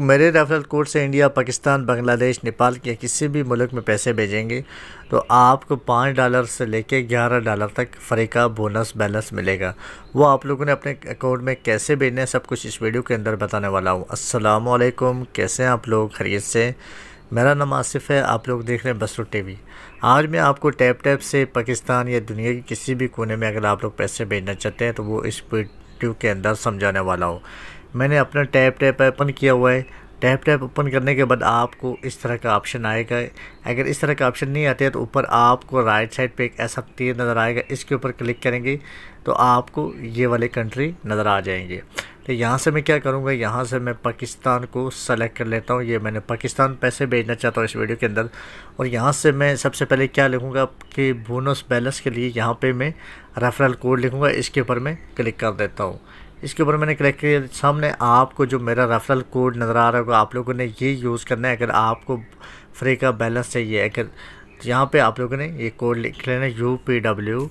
मेरे referral code से India Pakistan Bangladesh Nepal के किसी भी मुल्क में पैसे भेजेंगे तो आपको पाँच डॉलर से लेकर ग्यारह डॉलर तक फ्री का बोनस बैलेंस मिलेगा वो आप लोगों ने अपने अकाउंट में कैसे भेजना है सब कुछ इस वीडियो के अंदर बताने वाला हूँ असलम कैसे हैं आप लोग खरीद से मेरा नाम आसिफ है आप लोग देख रहे हैं बसरू वी आज मैं आपको टैप टैप से पाकिस्तान या दुनिया के किसी भी कोने में अगर आप लोग पैसे भेजना चाहते हैं तो वो इस वीडियो के अंदर समझाने वाला हूँ मैंने अपना टैप टैप ओपन किया हुआ है टैप टैप ओपन करने के बाद आपको इस तरह का ऑप्शन आएगा अगर इस तरह का ऑप्शन नहीं आते है तो ऊपर आपको राइट साइड पे एक ऐसा तीर नज़र आएगा इसके ऊपर क्लिक करेंगे तो आपको ये वाले कंट्री नज़र आ जाएंगे तो यहाँ से मैं क्या करूँगा यहाँ से मैं पाकिस्तान को सेलेक्ट कर लेता हूँ ये मैंने पाकिस्तान पैसे भेजना चाहता हूँ इस वीडियो के अंदर और यहाँ से मैं सबसे पहले क्या लिखूँगा कि बोनस बैलेंस के लिए यहाँ पे मैं रेफरल कोड लिखूँगा इसके ऊपर मैं क्लिक कर देता हूँ इसके ऊपर मैंने क्लिक किया सामने आपको जो मेरा रेफरल कोड नज़र आ रहा होगा आप लोगों ने ये यूज़ करना है अगर आपको फ्री का बैलेंस चाहिए अगर यहाँ पे आप लोगों ने ये कोड लिख लेना यू पी डब्ल्यू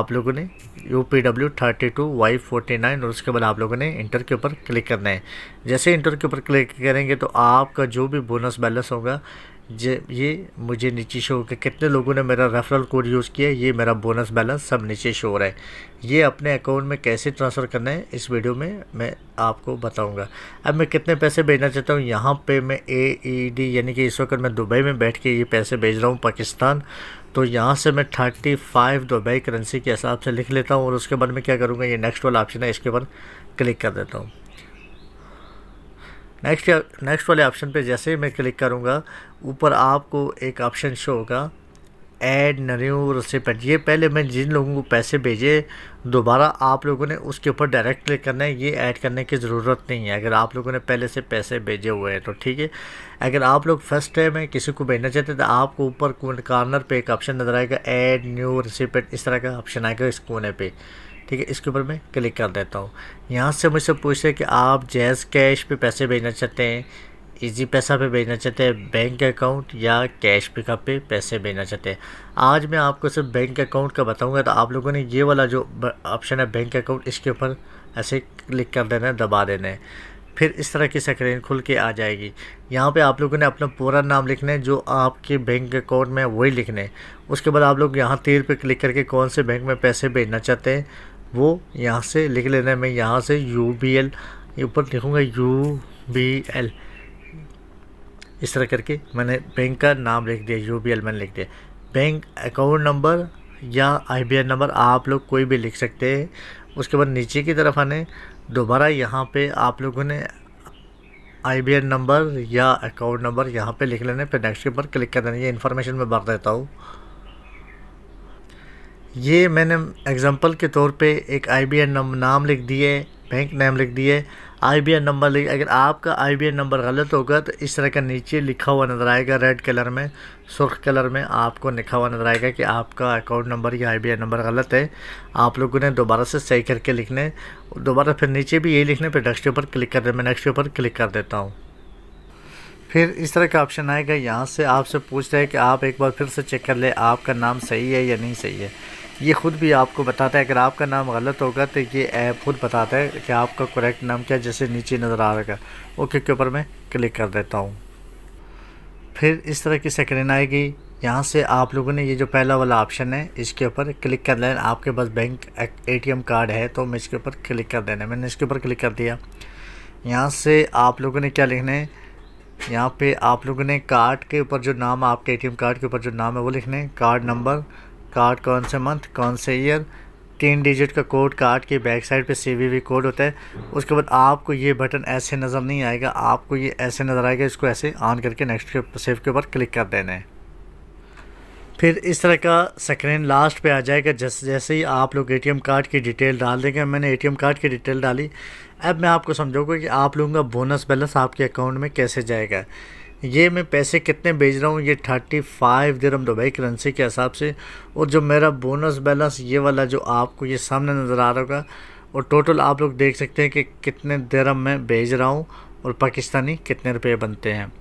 आप लोगों ने U P W thirty two Y forty nine और उसके बाद आप लोगों ने इंटर के ऊपर क्लिक करना है जैसे इंटर के ऊपर क्लिक करेंगे तो आपका जो भी बोनस बैलेंस होगा ये ये मुझे नीचे शो कि कितने लोगों ने मेरा रेफरल कोड यूज़ किया ये मेरा बोनस बैलेंस सब नीचे शो हो रहा है ये अपने अकाउंट में कैसे ट्रांसफ़र करना है इस वीडियो में मैं आपको बताऊंगा अब मैं कितने पैसे भेजना चाहता हूँ यहाँ पे मैं ए ई डी यानी कि इस वक्त मैं दुबई में बैठ के ये पैसे भेज रहा हूँ पाकिस्तान तो यहाँ से मैं थर्टी फाइव दुबई करेंसी के हिसाब से लिख लेता हूँ और उसके बाद मैं क्या करूँगा ये नेक्स्ट वाला ऑप्शन है इसके बाद क्लिक कर देता हूँ नेक्स्ट नेक्स्ट वाले ऑप्शन पे जैसे ही मैं क्लिक करूँगा ऊपर आपको एक ऑप्शन शो होगा एड न्यू रिसिपेंट ये पहले मैं जिन लोगों को पैसे भेजे दोबारा आप लोगों ने उसके ऊपर डायरेक्ट क्लिक करना है ये ऐड करने की ज़रूरत नहीं है अगर आप लोगों ने पहले से पैसे भेजे हुए हैं तो ठीक है अगर आप लोग फर्स्ट टाइम है किसी को भेजना चाहते हैं तो आपको ऊपर कॉर्नर पे एक ऑप्शन नज़र आएगा ऐड न्यू रिसिपेंट इस तरह का ऑप्शन आएगा इस कोने पर ठीक है इसके ऊपर मैं क्लिक कर देता हूँ यहाँ से मुझसे पूछ रहे कि आप जैज़ कैश पे पैसे भेजना चाहते हैं इजी पैसा पे भेजना चाहते हैं बैंक अकाउंट या कैश पिकअप पे पैसे भेजना चाहते हैं आज मैं आपको सिर्फ बैंक अकाउंट का बताऊँगा तो आप लोगों ने ये वाला जो ऑप्शन है बैंक अकाउंट इसके ऊपर ऐसे क्लिक कर देना है दबा देना है फिर इस तरह की स्क्रीन खुल के आ जाएगी यहाँ पे आप लोगों ने अपना पूरा नाम लिखना है जो आपके बैंक अकाउंट में वही लिखना है उसके बाद आप लोग यहाँ तीर पे क्लिक करके कौन से बैंक में पैसे भेजना चाहते हैं वो यहाँ से लिख लेना है मैं यहाँ से यू बी एल ऊपर लिखूँगा यू बी एल इस तरह करके मैंने बैंक का नाम लिख दिया यू बी एल मैंने लिख दिया बैंक अकाउंट नंबर या आई बी एन नंबर आप लोग कोई भी लिख सकते हैं उसके बाद नीचे की तरफ आने दोबारा यहाँ पे आप लोगों ने आई बी एन नंबर या अकाउंट नंबर यहाँ पे लिख लेने पर नेक्स्ट के ऊपर क्लिक कर देना ये इन्फॉर्मेशन मैं भर देता हूँ ये मैंने एग्जांपल के तौर पे एक आईबीएन नंबर नाम लिख दिए बैंक नेम लिख दिए आईबीएन नंबर लिख अगर आपका आईबीएन नंबर गलत होगा तो इस तरह का नीचे लिखा हुआ नज़र आएगा रेड कलर में सुर्ख कलर में आपको लिखा हुआ नज़र आएगा कि आपका अकाउंट नंबर या आईबीएन नंबर गलत है आप लोगों ने दोबारा से सही करके लिखने दोबारा फिर नीचे भी यही लिखने फिर नेक्स्ट पेपर क्लिक कर दे मैं नेक्स्ट पेपर क्लिक कर देता हूँ फिर इस तरह का ऑप्शन आएगा यहाँ से आपसे पूछ रहे हैं कि आप एक बार फिर से चेक कर ले आपका नाम सही है या नहीं सही है ये ख़ुद भी आपको बताता है अगर आपका नाम गलत होगा तो ये ऐप खुद बताता है कि आपका करेक्ट नाम क्या जैसे नीचे नज़र आ रहा है ओके के ऊपर मैं क्लिक कर देता हूँ फिर इस तरह की स्क्रीन आएगी यहाँ से आप लोगों ने ये जो पहला वाला ऑप्शन है इसके ऊपर क्लिक कर लेना आपके पास बैंक एटीएम कार्ड है तो मैं इसके ऊपर क्लिक कर देना मैंने इसके ऊपर क्लिक कर दिया यहाँ से आप लोगों ने क्या लिखना है यहाँ पे आप लोगों ने कार्ड के ऊपर जो नाम आपके एटीएम कार्ड के ऊपर जो नाम है वो लिखना है कार्ड नंबर कार्ड कौन से मंथ कौन से ईयर तीन डिजिट का कोड कार्ड के बैक साइड पे सीवीवी कोड होता है उसके बाद आपको ये बटन ऐसे नज़र नहीं आएगा आपको ये ऐसे नज़र आएगा इसको ऐसे ऑन करके नेक्स्ट के सेव के ऊपर क्लिक कर देना है फिर इस तरह का स्क्रीन लास्ट पे आ जाएगा जैसे जैसे ही आप लोग एटीएम कार्ड की डिटेल डाल देंगे मैंने एटीएम कार्ड की डिटेल डाली अब मैं आपको समझाऊंगा कि आप लोगों का बोनस बैलेंस आपके अकाउंट में कैसे जाएगा ये मैं पैसे कितने भेज रहा हूँ ये थर्टी फाइव दरम दुबई करेंसी के हिसाब से और जो मेरा बोनस बैलेंस ये वाला जो आपको ये सामने नज़र आ रहा होगा और टोटल आप लोग देख सकते हैं कि कितने दरम मैं भेज रहा हूँ और पाकिस्तानी कितने रुपये बनते हैं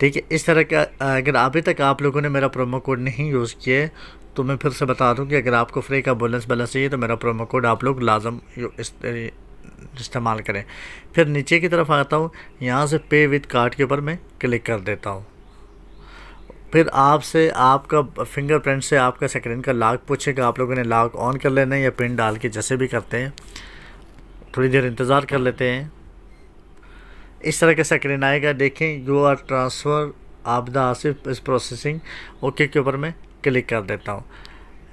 ठीक है इस तरह का अगर अभी तक आप लोगों ने मेरा प्रोमो कोड नहीं यूज़ किया है तो मैं फिर से बता दूँ कि अगर आपको फ्री का बोनस बैलेंस चाहिए तो मेरा प्रोमो कोड आप लोग लाजम इस्तेमाल करें फिर नीचे की तरफ आता हूँ यहाँ से पे विथ कार्ड के ऊपर मैं क्लिक कर देता हूँ फिर आपसे आपका फिंगरप्रिंट से आपका स्क्रीन का लॉक पूछेगा आप लोगों ने लॉक ऑन कर लेना है या पिन डाल के जैसे भी करते हैं थोड़ी देर इंतज़ार कर लेते हैं इस तरह का स्क्रीन आएगा देखें यू आर ट्रांसफ़र आपदा आसिफ इस प्रोसेसिंग ओके के ऊपर मैं क्लिक कर देता हूँ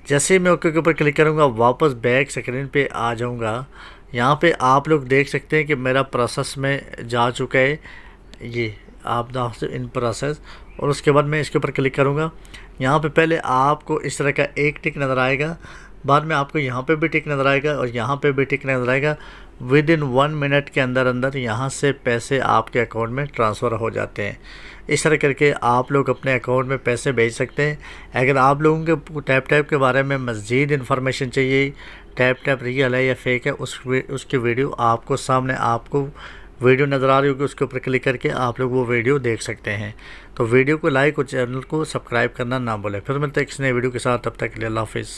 जैसे ही मैं ओके के ऊपर क्लिक करूँगा वापस बैक स्क्रीन पे आ जाऊँगा यहाँ पे आप लोग देख सकते हैं कि मेरा प्रोसेस में जा चुका है ये आप नाउ से इन प्रोसेस और उसके बाद मैं इसके ऊपर क्लिक करूँगा यहाँ पे पहले आपको इस तरह का एक टिक नज़र आएगा बाद में आपको यहाँ पे भी टिक नज़र आएगा और यहाँ पे भी टिक नज़र आएगा विद इन वन मिनट के अंदर अंदर यहाँ से पैसे आपके अकाउंट में ट्रांसफ़र हो जाते हैं इस तरह करके आप लोग अपने अकाउंट में पैसे भेज सकते हैं अगर आप लोगों के टैप टैप के बारे में मज़ीद इन्फॉर्मेशन चाहिए टैप टैप रियल है या फेक है उस उसकी वीडियो आपको सामने आपको वीडियो नज़र आ रही होगी उसके ऊपर क्लिक करके आप लोग वो वीडियो देख सकते हैं तो वीडियो को लाइक और चैनल को सब्सक्राइब करना ना भूलें फिर मिलते हैं किसी नए वीडियो के साथ तब तक के लिए अल्लाह हाफिज़